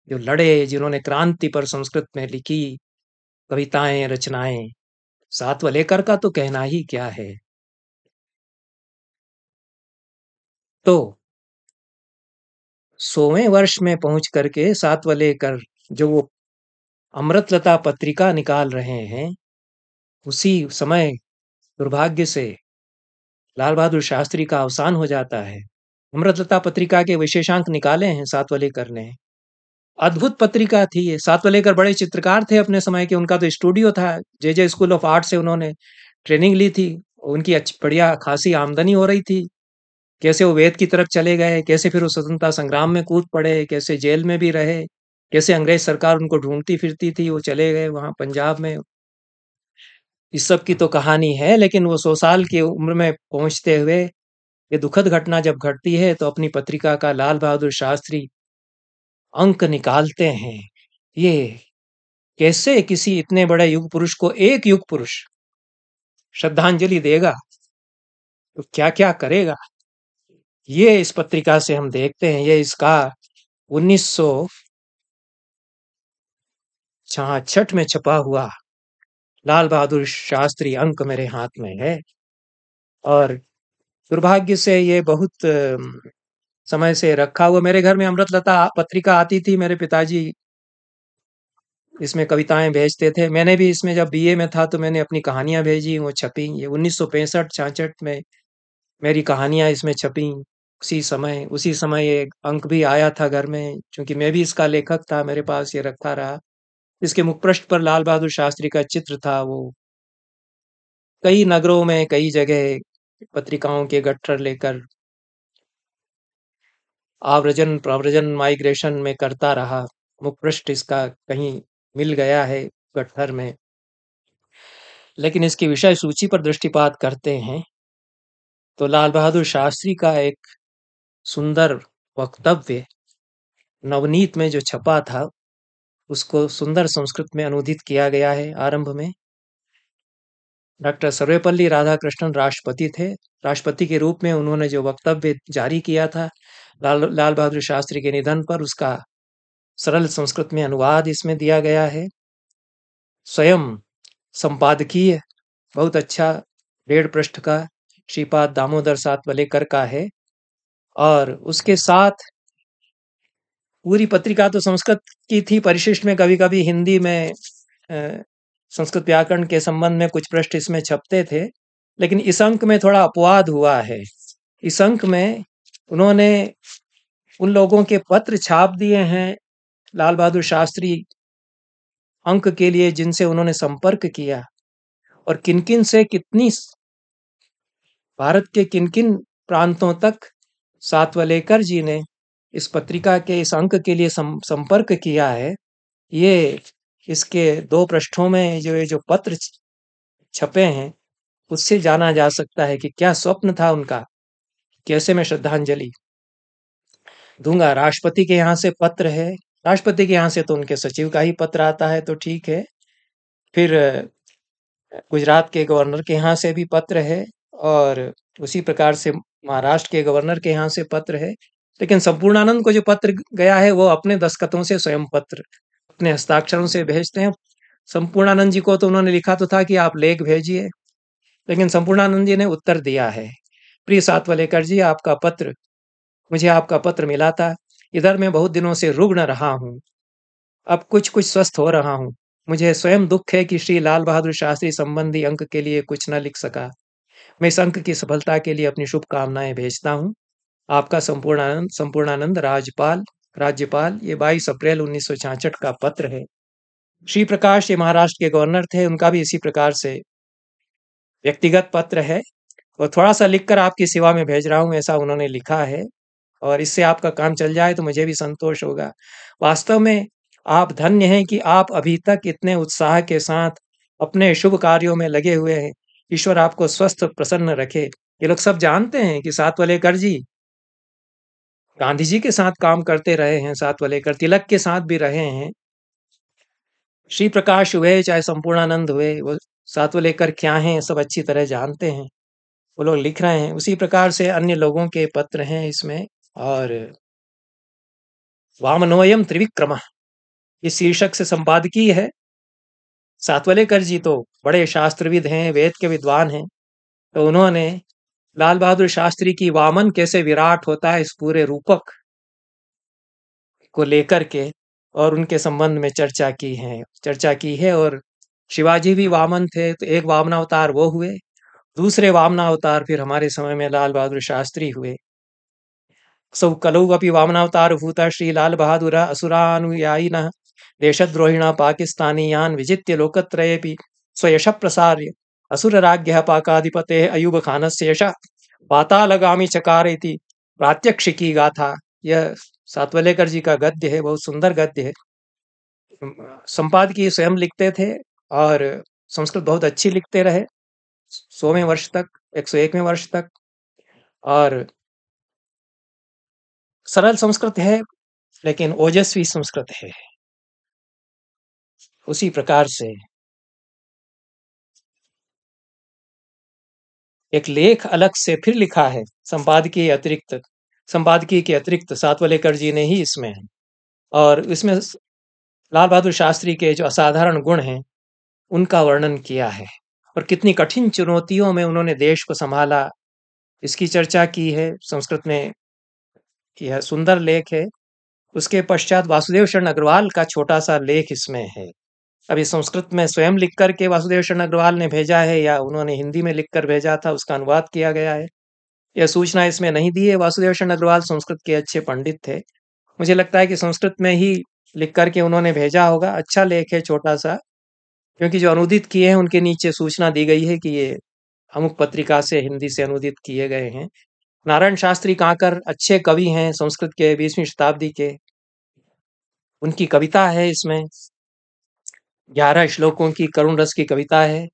जो लड़े जिन्होंने क्रांति पर संस्कृत में लिखी कविताएं रचनाएं सातव वलेकर का तो कहना ही क्या है तो सोवें वर्ष में पहुंच करके सात वलेकर जो वो अमृतलता पत्रिका निकाल रहे हैं उसी समय दुर्भाग्य से लाल बहादुर शास्त्री का अवसान हो जाता है अमृतलता पत्रिका के विशेषांक निकाले हैं सातवलेकर ने अद्भुत पत्रिका थी ये साथ लेकर बड़े चित्रकार थे अपने समय के उनका तो स्टूडियो था J J school of art से उन्होंने ट्रेनिंग ली थी उनकी अच्छी बढ़िया खासी आमदनी हो रही थी कैसे वो वेद की तरफ चले गए कैसे फिर वो स्वतंत्रता संग्राम में कूद पड़े कैसे जेल में भी रहे कैसे अंग्रेज सरकार उनको ढूंढती फिरती थी वो चले गए वहाँ पंजाब में इस सब की तो कहानी है लेकिन वो सौ साल की उम्र में पहुंचते हुए ये दुखद घटना जब घटती है तो अपनी पत्रिका का लाल बहादुर शास्त्री अंक निकालते हैं ये कैसे किसी इतने बड़े युग पुरुष को एक युग पुरुष श्रद्धांजलि देगा तो क्या क्या करेगा ये इस पत्रिका से हम देखते हैं ये इसका उन्नीस सौ छठ में छपा हुआ लाल बहादुर शास्त्री अंक मेरे हाथ में है और दुर्भाग्य से ये बहुत समय से रखा हुआ मेरे घर में अमृत लता पत्रिका आती थी मेरे पिताजी इसमें कविताएं भेजते थे मैंने भी इसमें जब बीए में था तो मैंने अपनी कहानियां भेजी वो छपी ये उन्नीस सौ में मेरी कहानियां इसमें छपी उसी समय उसी समय एक अंक भी आया था घर में क्योंकि मैं भी इसका लेखक था मेरे पास ये रखा रहा इसके मुखपृष्ठ पर लाल बहादुर शास्त्री का चित्र था वो कई नगरों में कई जगह पत्रिकाओं के गट्ठर लेकर आवरजन प्रवरजन माइग्रेशन में करता रहा मुखपृष्ठ इसका कहीं मिल गया है गठर में लेकिन इसकी विषय सूची पर दृष्टिपात करते हैं तो लाल बहादुर शास्त्री का एक सुंदर वक्तव्य नवनीत में जो छपा था उसको सुंदर संस्कृत में अनुदित किया गया है आरंभ में डॉक्टर सर्वेपल्ली राधाकृष्णन राष्ट्रपति थे राष्ट्रपति के रूप में उन्होंने जो वक्तव्य जारी किया था लाल लाल बहादुर शास्त्री के निधन पर उसका सरल संस्कृत में अनुवाद इसमें दिया गया है स्वयं संपादकीय बहुत अच्छा डेढ़ पृष्ठ का श्रीपाद दामोदर सातवलेकर का है और उसके साथ पूरी पत्रिका तो संस्कृत की थी परिशिष्ट में कभी कभी हिंदी में संस्कृत व्याकरण के संबंध में कुछ पृष्ठ इसमें छपते थे लेकिन इस अंक में थोड़ा अपवाद हुआ है इस अंक में उन्होंने उन लोगों के पत्र छाप दिए हैं लाल बहादुर शास्त्री अंक के लिए जिनसे उन्होंने संपर्क किया और किन किन से कितनी भारत के किन किन प्रांतों तक सातवलेकर जी ने इस पत्रिका के इस अंक के लिए संपर्क किया है ये इसके दो पृष्ठों में जो ये जो पत्र छपे हैं उससे जाना जा सकता है कि क्या स्वप्न था उनका कैसे मैं श्रद्धांजलि दूंगा राष्ट्रपति के यहाँ से पत्र है राष्ट्रपति के यहाँ से तो उनके सचिव का ही पत्र आता है तो ठीक है फिर गुजरात के गवर्नर के यहाँ से भी पत्र है और उसी प्रकार से महाराष्ट्र के गवर्नर के यहाँ से पत्र है लेकिन संपूर्णानंद को जो पत्र गया है वो अपने दस्तखतों से स्वयं पत्र अपने हस्ताक्षरों से भेजते हैं संपूर्णानंद जी को तो उन्होंने लिखा तो था कि आप लेख भेजिए लेकिन संपूर्णानंद जी ने उत्तर दिया है प्रिय सातवलेकर जी आपका पत्र मुझे आपका पत्र मिला था इधर मैं बहुत दिनों से रुग्ण रहा हूँ अब कुछ कुछ स्वस्थ हो रहा हूँ मुझे स्वयं दुख है कि श्री लाल बहादुर शास्त्री संबंधी अंक के लिए कुछ न लिख सका मैं इस अंक की सफलता के लिए अपनी शुभकामनाएं भेजता हूँ आपका संपूर्णानंद संपूर्णानंद राजपाल राज्यपाल ये 22 अप्रैल उन्नीस का पत्र है श्री प्रकाश ये महाराष्ट्र के गवर्नर थे उनका भी इसी प्रकार से व्यक्तिगत पत्र है और थोड़ा सा लिखकर आपकी सेवा में भेज रहा हूँ ऐसा उन्होंने लिखा है और इससे आपका काम चल जाए तो मुझे भी संतोष होगा वास्तव में आप धन्य हैं कि आप अभी तक इतने उत्साह के साथ अपने शुभ कार्यों में लगे हुए हैं ईश्वर आपको स्वस्थ प्रसन्न रखे ये लोग सब जानते हैं कि सात वाले कर जी गांधी जी के साथ काम करते रहे हैं साथ वाले कर तिलक के साथ भी रहे हैं श्री प्रकाश हुए चाहे संपूर्णानंद हुए वो साथ लेकर क्या हैं सब अच्छी तरह जानते हैं वो लोग लिख रहे हैं उसी प्रकार से अन्य लोगों के पत्र हैं इसमें और वामनोयम त्रिविक्रम इस शीर्षक से संपादकीय है सातवलेकर जी तो बड़े शास्त्रविद हैं वेद के विद्वान हैं तो उन्होंने लाल बहादुर शास्त्री की वामन कैसे विराट होता है इस पूरे रूपक को लेकर के और उनके संबंध में चर्चा की है चर्चा की है और शिवाजी भी वामन थे तो एक अवतार वो हुए दूसरे वामनावतार फिर हमारे समय में लाल बहादुर शास्त्री हुए सब कलौ अपनी वामनावतार भूता श्री लाल बहादुर देशद्रोहिणा पाकिस्तानी यान विजित्य लोकत्रयेपि स्वयश प्रसार्य पाकाधिपते अयुब खान से अयुबखानस्येष पातालगामी चकार इति प्रात्यक्षिकी गाथा यह सातवलेकर जी का गद्य है बहुत सुंदर गद्य है संपादकीय स्वयं लिखते थे और संस्कृत बहुत अच्छी लिखते रहे सोवें वर्ष तक एक सौ एकवें वर्ष तक और सरल संस्कृत है लेकिन ओजस्वी संस्कृत है उसी प्रकार से एक लेख अलग से फिर लिखा है संपादकीय अतिरिक्त संपादकीय के अतिरिक्त सातवलेकर जी ने ही इसमें है और इसमें लाल बहादुर शास्त्री के जो असाधारण गुण हैं उनका वर्णन किया है और कितनी कठिन चुनौतियों में उन्होंने देश को संभाला इसकी चर्चा की है संस्कृत में यह सुंदर लेख है उसके पश्चात वासुदेव शरण अग्रवाल का छोटा सा लेख इसमें है अभी संस्कृत में स्वयं लिख कर के वासुदेव शरण अग्रवाल ने भेजा है या उन्होंने हिंदी में लिख कर भेजा था उसका अनुवाद किया गया है यह सूचना इसमें नहीं दी है वासुदेव शरण अग्रवाल संस्कृत के अच्छे पंडित थे मुझे लगता है कि संस्कृत में ही लिख करके उन्होंने भेजा होगा अच्छा लेख है छोटा सा क्योंकि जो अनुदित किए हैं उनके नीचे सूचना दी गई है कि ये अमुक पत्रिका से हिंदी से अनुदित किए गए हैं नारायण शास्त्री कांकर अच्छे कवि हैं संस्कृत के बीसवीं शताब्दी के उनकी कविता है इसमें ग्यारह श्लोकों की करुण रस की कविता है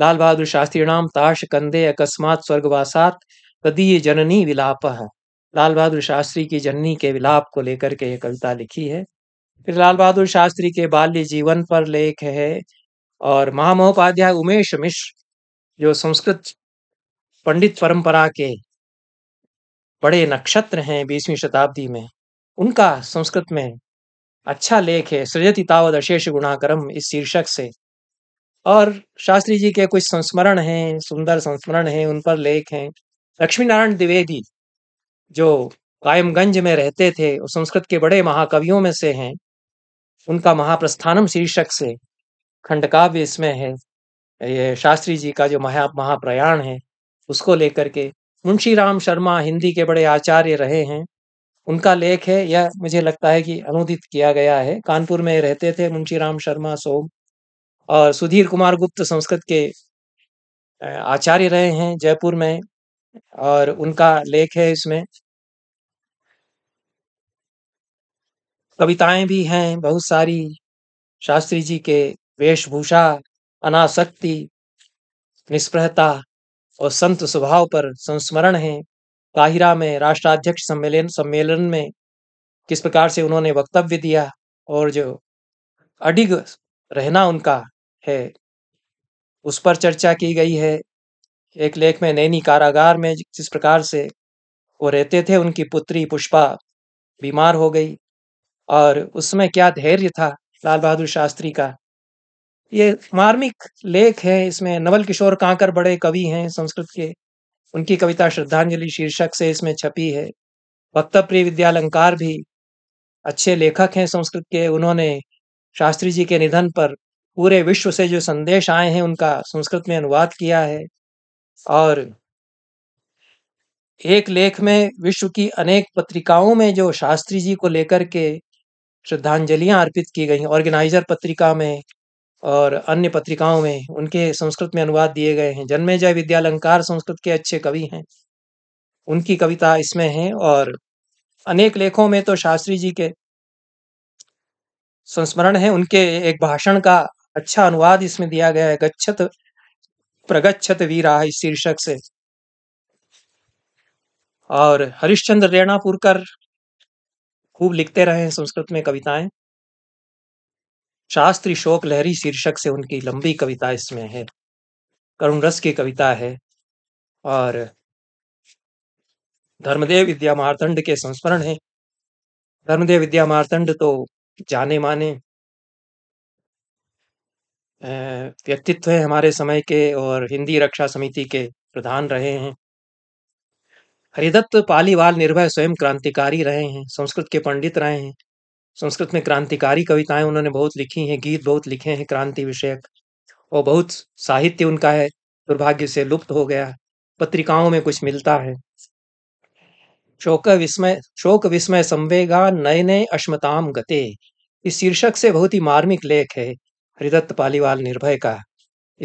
लाल बहादुर शास्त्री नाम ताश कंदे अकस्मात स्वर्गवासात तदीय जननी विलाप लाल बहादुर शास्त्री की जननी के विलाप को लेकर के यह कविता लिखी है फिर लाल बहादुर शास्त्री के बाल्य जीवन पर लेख है और महामहोपाध्याय उमेश मिश्र जो संस्कृत पंडित परंपरा के बड़े नक्षत्र हैं बीसवीं शताब्दी में उनका संस्कृत में अच्छा लेख है सृजति तावत अशेष गुणाकरम इस शीर्षक से और शास्त्री जी के कुछ संस्मरण हैं सुंदर संस्मरण हैं उन पर लेख हैं लक्ष्मीनारायण द्विवेदी जो कायमगंज में रहते थे और संस्कृत के बड़े महाकवियों में से हैं उनका महाप्रस्थानम शीर्षक से खंडकाव्य इसमें है ये शास्त्री जी का जो महा महाप्रयाण है उसको लेकर के मुंशी राम शर्मा हिंदी के बड़े आचार्य रहे हैं उनका लेख है यह मुझे लगता है कि अनुदित किया गया है कानपुर में रहते थे मुंशी राम शर्मा सोम और सुधीर कुमार गुप्त संस्कृत के आचार्य रहे हैं जयपुर में और उनका लेख है इसमें कविताएं भी हैं बहुत सारी शास्त्री जी के वेशभूषा अनासक्ति निष्प्रहता और संत स्वभाव पर संस्मरण है काहिरा में राष्ट्राध्यक्ष सम्मेलन सम्मेलन में किस प्रकार से उन्होंने वक्तव्य दिया और जो अडिग रहना उनका है उस पर चर्चा की गई है एक लेख में नैनी कारागार में जिस प्रकार से वो रहते थे उनकी पुत्री पुष्पा बीमार हो गई और उसमें क्या धैर्य था लाल बहादुर शास्त्री का ये मार्मिक लेख है इसमें नवल किशोर कांकर बड़े कवि हैं संस्कृत के उनकी कविता श्रद्धांजलि शीर्षक से इसमें छपी है वक्ता प्रिय विद्यालंकार भी अच्छे लेखक हैं संस्कृत के उन्होंने शास्त्री जी के निधन पर पूरे विश्व से जो संदेश आए हैं उनका संस्कृत में अनुवाद किया है और एक लेख में विश्व की अनेक पत्रिकाओं में जो शास्त्री जी को लेकर के श्रद्धांजलियां अर्पित की गई ऑर्गेनाइजर पत्रिका में और अन्य पत्रिकाओं में उनके संस्कृत में अनुवाद दिए गए हैं जन्मे जय विद्यालंकार संस्कृत के अच्छे कवि हैं उनकी कविता इसमें है और अनेक लेखों में तो शास्त्री जी के संस्मरण है उनके एक भाषण का अच्छा अनुवाद इसमें दिया गया है गच्छत प्रगच्छत वीरा इस शीर्षक से और हरिश्चंद्र रेणापुरकर खूब लिखते रहे हैं संस्कृत में कविताएं शास्त्री शोक लहरी शीर्षक से उनकी लंबी कविता इसमें है करुण रस की कविता है और धर्मदेव विद्या मारतंड के संस्मरण है धर्मदेव विद्या मारतंड तो जाने माने व्यक्तित्व है हमारे समय के और हिंदी रक्षा समिति के प्रधान रहे हैं हरिदत्त पालीवाल निर्भय स्वयं क्रांतिकारी रहे हैं संस्कृत के पंडित रहे हैं संस्कृत में क्रांतिकारी कविताएं उन्होंने बहुत लिखी हैं गीत बहुत लिखे हैं क्रांति विषयक और बहुत साहित्य उनका है दुर्भाग्य से लुप्त हो गया पत्रिकाओं में कुछ मिलता है शोक विस्मय शोक विस्मय संवेगा नए नए अश्मताम गते इस शीर्षक से बहुत ही मार्मिक लेख है हरिदत्त पालीवाल निर्भय का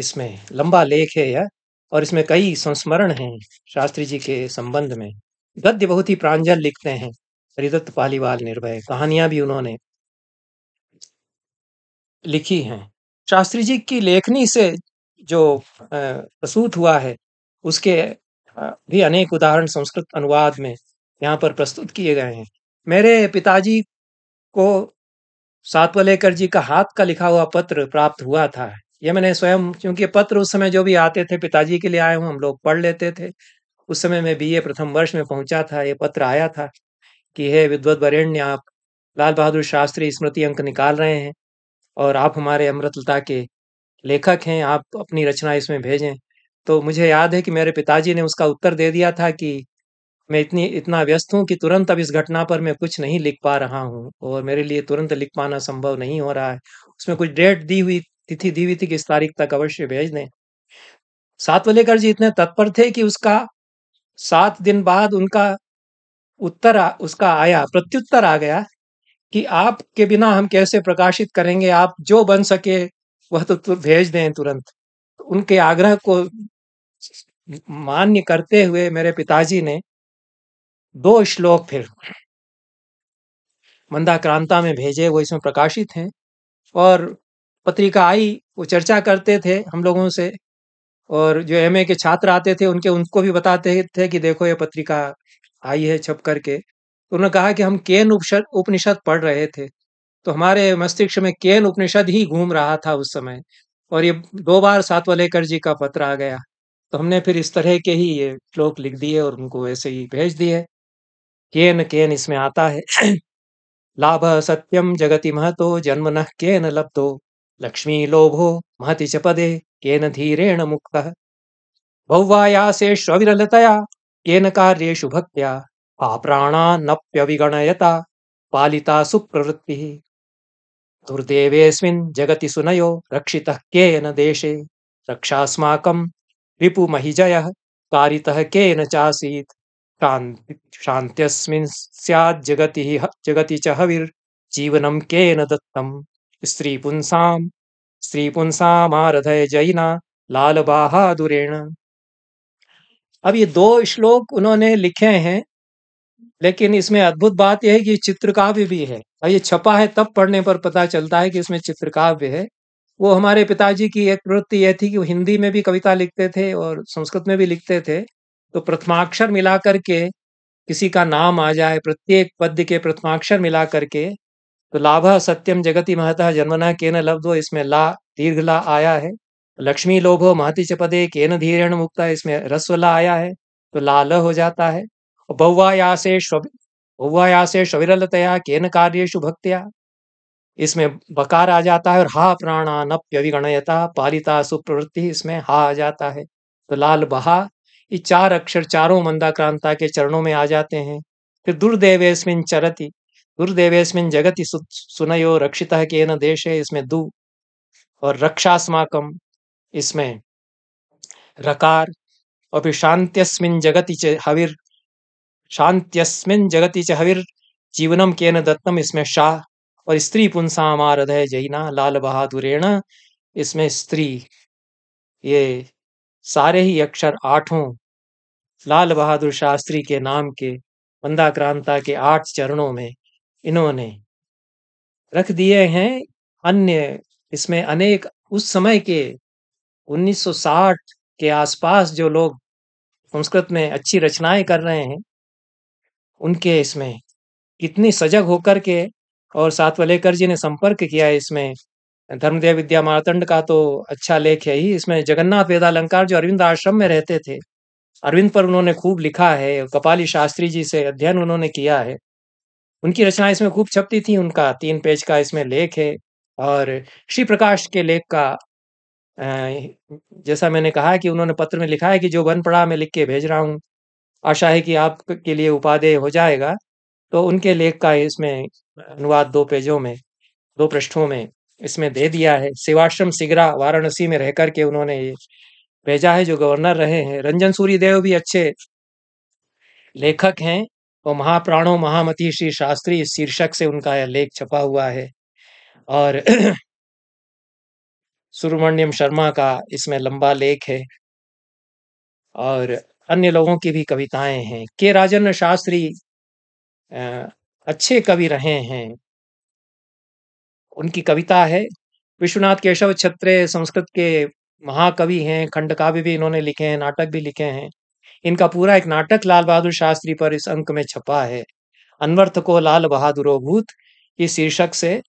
इसमें लंबा लेख है यह और इसमें कई संस्मरण हैं शास्त्री जी के संबंध में गद्य बहुत ही प्रांजल लिखते हैं सरिदत्त पालीवाल निर्भय कहानियां भी उन्होंने लिखी हैं शास्त्री जी की लेखनी से जो प्रसूत हुआ है उसके भी अनेक उदाहरण संस्कृत अनुवाद में यहाँ पर प्रस्तुत किए गए हैं मेरे पिताजी को सातवलेकर जी का हाथ का लिखा हुआ पत्र प्राप्त हुआ था यह मैंने स्वयं क्योंकि पत्र उस समय जो भी आते थे पिताजी के लिए आए हूँ हम लोग पढ़ लेते थे उस समय मैं बीए प्रथम वर्ष में पहुंचा था ये पत्र आया था कि हे विद्वत वरेण्य आप लाल बहादुर शास्त्री स्मृति अंक निकाल रहे हैं और आप हमारे अमृतलता के लेखक हैं आप अपनी रचना इसमें भेजें तो मुझे याद है कि मेरे पिताजी ने उसका उत्तर दे दिया था कि मैं इतनी इतना व्यस्त हूँ कि तुरंत अब इस घटना पर मैं कुछ नहीं लिख पा रहा हूँ और मेरे लिए तुरंत लिख पाना संभव नहीं हो रहा है उसमें कुछ डेट दी हुई तिथि दी हुई थी कि इस तारीख तक अवश्य भेज दें सातवलेकर जी इतने तत्पर थे कि उसका सात दिन बाद उनका उत्तर आ, उसका आया प्रत्युत्तर आ गया कि आपके बिना हम कैसे प्रकाशित करेंगे आप जो बन सके वह तो भेज दें तुरंत तो उनके आग्रह को मान्य करते हुए मेरे पिताजी ने दो श्लोक फिर मंदाक्रांता में भेजे वो इसमें प्रकाशित हैं और पत्रिका आई वो चर्चा करते थे हम लोगों से और जो एमए के छात्र आते थे उनके उनको भी बताते थे कि देखो ये पत्रिका आई है छप करके तो उन्होंने कहा कि हम केन उपनिषद उपनिषद पढ़ रहे थे तो हमारे मस्तिष्क में केन उपनिषद ही घूम रहा था उस समय और ये दो बार सातवा लेकर जी का पत्र आ गया तो हमने फिर इस तरह के ही ये श्लोक लिख दिए और उनको ऐसे ही भेज दिए केन केन इसमें आता है लाभ सत्यम जगति महतो जन्म न केन लब्धो लक्ष्मी लोभो महति च पदे केन धीरेण मुक्त बहुवायासे श्रविरलतया येन कार्येषु भक्त्या पाप्राणानप्यविगणयता पालिता सुप्रवृत्ति दुर्देवेऽस्मिन् जगति सुनयो रक्षितः केन देशे रक्षास्माकं रिपुमहिजयः कारितः केन चासीत् शान्ति शान्त्यस्मिन् जगति च हविर्जीवनं केन दत्तं स्त्रीपुंसां स्त्रीपुंसामारधय जैना लालबाहादुरेण अब ये दो श्लोक उन्होंने लिखे हैं लेकिन इसमें अद्भुत बात यह है कि चित्रकाव्य भी है और ये छपा है तब पढ़ने पर पता चलता है कि इसमें चित्रकाव्य है वो हमारे पिताजी की एक प्रवृत्ति यह थी कि वो हिंदी में भी कविता लिखते थे और संस्कृत में भी लिखते थे तो प्रथमाक्षर मिला करके किसी का नाम आ जाए प्रत्येक पद्य के प्रथमाक्षर मिला करके तो लाभ सत्यम जगति महतः जन्मना के न लब्ध इसमें ला दीर्घ ला आया है लक्ष्मी लोभो महति च पदे केन धीरेण मुक्ता इसमें रसवला आया है तो लाल हो जाता है और बौवायासे बौवायासे शविरलतया केन कार्येशु भक्तिया इसमें बकार आ जाता है और हा प्राणानप्यविगणयता पालिता सुप्रवृत्ति इसमें हा आ जाता है तो लाल बहा ये चार अक्षर चारों मंदाक्रांता के चरणों में आ जाते हैं फिर दुर्देवेस्मिन चरति दुर्देवेस्मिन जगति सुनयो रक्षिता केन देश इसमें दु और रक्षास्माकम इसमें रकार और फिर शांत्यस्मिन जगति च हविर शांत्यस्मिन जगति च हविर जीवनम के न दत्तम इसमें शाह और स्त्री पुंसा है जैना लाल बहादुरेण इसमें स्त्री ये सारे ही अक्षर आठों लाल बहादुर शास्त्री के नाम के क्रांता के आठ चरणों में इन्होंने रख दिए हैं अन्य इसमें अनेक उस समय के 1960 के आसपास जो लोग संस्कृत में अच्छी रचनाएं कर रहे हैं उनके इसमें कितनी सजग होकर के और वलेकर जी ने संपर्क किया इसमें धर्मदेव विद्या मारतंड का तो अच्छा लेख है ही इसमें जगन्नाथ वेदालंकार जो अरविंद आश्रम में रहते थे अरविंद पर उन्होंने खूब लिखा है कपाली शास्त्री जी से अध्ययन उन्होंने किया है उनकी रचना इसमें खूब छपती थी उनका तीन पेज का इसमें लेख है और श्री प्रकाश के लेख का जैसा मैंने कहा है कि उन्होंने पत्र में लिखा है कि जो बन पड़ा मैं लिख के भेज रहा हूँ आशा है कि आपके लिए उपादेय हो जाएगा तो उनके लेख का इसमें अनुवाद दो पेजों में दो पृष्ठों में इसमें दे दिया है सेवाश्रम सिगरा वाराणसी में रह करके उन्होंने ये भेजा है जो गवर्नर रहे हैं रंजन सूर्यदेव भी अच्छे लेखक हैं और महाप्राणो महामती श्री शास्त्री शीर्षक से उनका यह लेख छपा हुआ है और सुब्रमण्यम शर्मा का इसमें लंबा लेख है और अन्य लोगों की भी कविताएं हैं के राजन शास्त्री अच्छे कवि रहे हैं उनकी कविता है विश्वनाथ केशव छत्रे संस्कृत के महाकवि हैं खंड काव्य भी इन्होंने लिखे हैं नाटक भी लिखे हैं इनका पूरा एक नाटक लाल बहादुर शास्त्री पर इस अंक में छपा है अनवर्थ को लाल बहादुर भूत इस शीर्षक से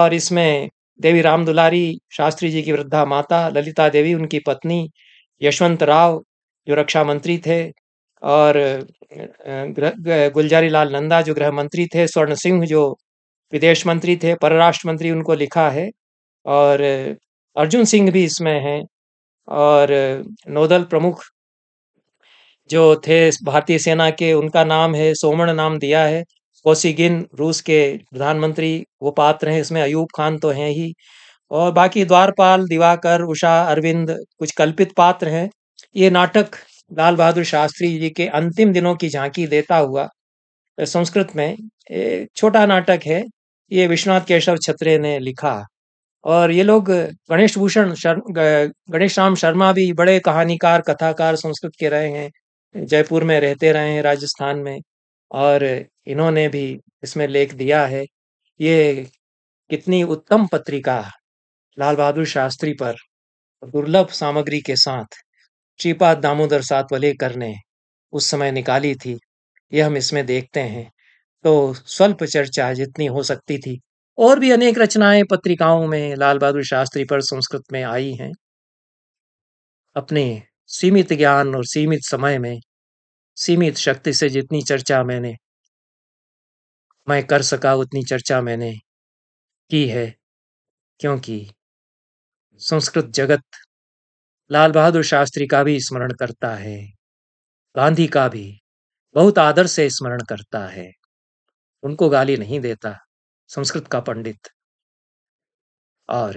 और इसमें देवी राम दुलारी शास्त्री जी की वृद्धा माता ललिता देवी उनकी पत्नी यशवंत राव जो रक्षा मंत्री थे और गुलजारी लाल नंदा जो गृह मंत्री थे स्वर्ण सिंह जो विदेश मंत्री थे परराष्ट्र मंत्री उनको लिखा है और अर्जुन सिंह भी इसमें हैं और नोदल प्रमुख जो थे भारतीय सेना के उनका नाम है सोमण नाम दिया है कोसीगिन रूस के प्रधानमंत्री वो पात्र हैं इसमें अयूब खान तो हैं ही और बाकी द्वारपाल दिवाकर उषा अरविंद कुछ कल्पित पात्र हैं ये नाटक लाल बहादुर शास्त्री जी के अंतिम दिनों की झांकी देता हुआ संस्कृत में छोटा नाटक है ये विश्वनाथ केशव छत्रे ने लिखा और ये लोग गणेश भूषण गणेश राम शर्मा भी बड़े कहानीकार कथाकार संस्कृत के रहे हैं जयपुर में रहते रहे हैं राजस्थान में और इन्होंने भी इसमें लेख दिया है ये कितनी उत्तम पत्रिका लाल बहादुर शास्त्री पर दुर्लभ सामग्री के साथ चीपा दामोदर सातवलेकर ने उस समय निकाली थी ये हम इसमें देखते हैं तो स्वल्प चर्चा जितनी हो सकती थी और भी अनेक रचनाएं पत्रिकाओं में लाल बहादुर शास्त्री पर संस्कृत में आई हैं अपने सीमित ज्ञान और सीमित समय में सीमित शक्ति से जितनी चर्चा मैंने मैं कर सका उतनी चर्चा मैंने की है क्योंकि संस्कृत जगत लाल बहादुर शास्त्री का भी स्मरण करता है गांधी का भी बहुत आदर से स्मरण करता है उनको गाली नहीं देता संस्कृत का पंडित और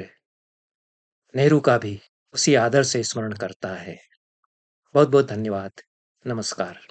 नेहरू का भी उसी आदर से स्मरण करता है बहुत बहुत धन्यवाद नमस्कार